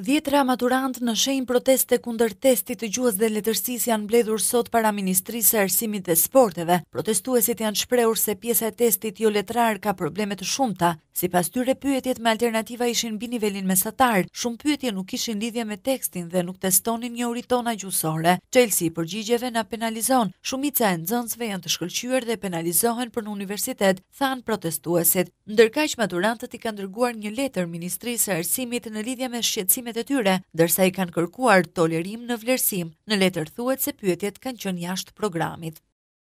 Dhjetra maturantë në shenjë proteste kundër testit të gjuhës dhe letërsis janë bledhur sot para Ministrisë e Arsimit dhe Sporteve. Protestuesit janë shpreur se pjesa e testit jo letrar ka problemet shumëta. Si pas tyre pyetjet me alternativa ishin bini velin me shumë pyetje nuk ishin lidhje me tekstin dhe nuk testonin një uritona gjusore. Qelsi i përgjigjeve na penalizon, shumica e nëzënsve janë të shkëllqyër dhe penalizohen për në universitet, than protestuesit. Ndërka që maturantët i ka ndërguar një letër Ministrisë e Arsimit në lidhje me besimet e tyre, dërsa i kanë kërkuar tolerim në vlerësim, në letër thuet se pyetjet kanë qënë jashtë programit.